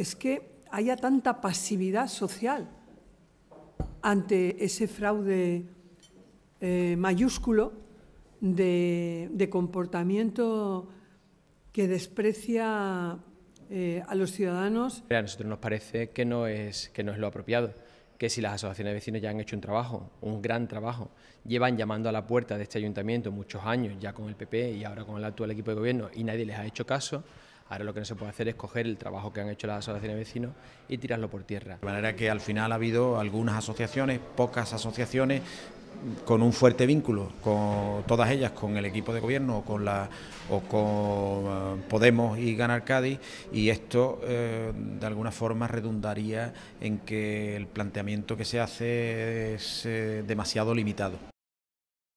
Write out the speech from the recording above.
es que haya tanta pasividad social ante ese fraude eh, mayúsculo de, comportamiento que desprecia eh, a los ciudadanos. A nosotros nos parece que no es, que no es lo apropiado que si las asociaciones de vecinos ya han hecho un trabajo, un gran trabajo, llevan llamando a la puerta de este ayuntamiento muchos años, ya con el PP y ahora con el actual equipo de gobierno, y nadie les ha hecho caso, Ahora lo que no se puede hacer es coger el trabajo que han hecho las asociaciones de vecinos y tirarlo por tierra. De manera que al final ha habido algunas asociaciones, pocas asociaciones, con un fuerte vínculo, con todas ellas, con el equipo de gobierno o con, eh, Podemos y Ganar Cádiz, y esto eh, de alguna forma redundaría en que el planteamiento que se hace es eh, demasiado limitado.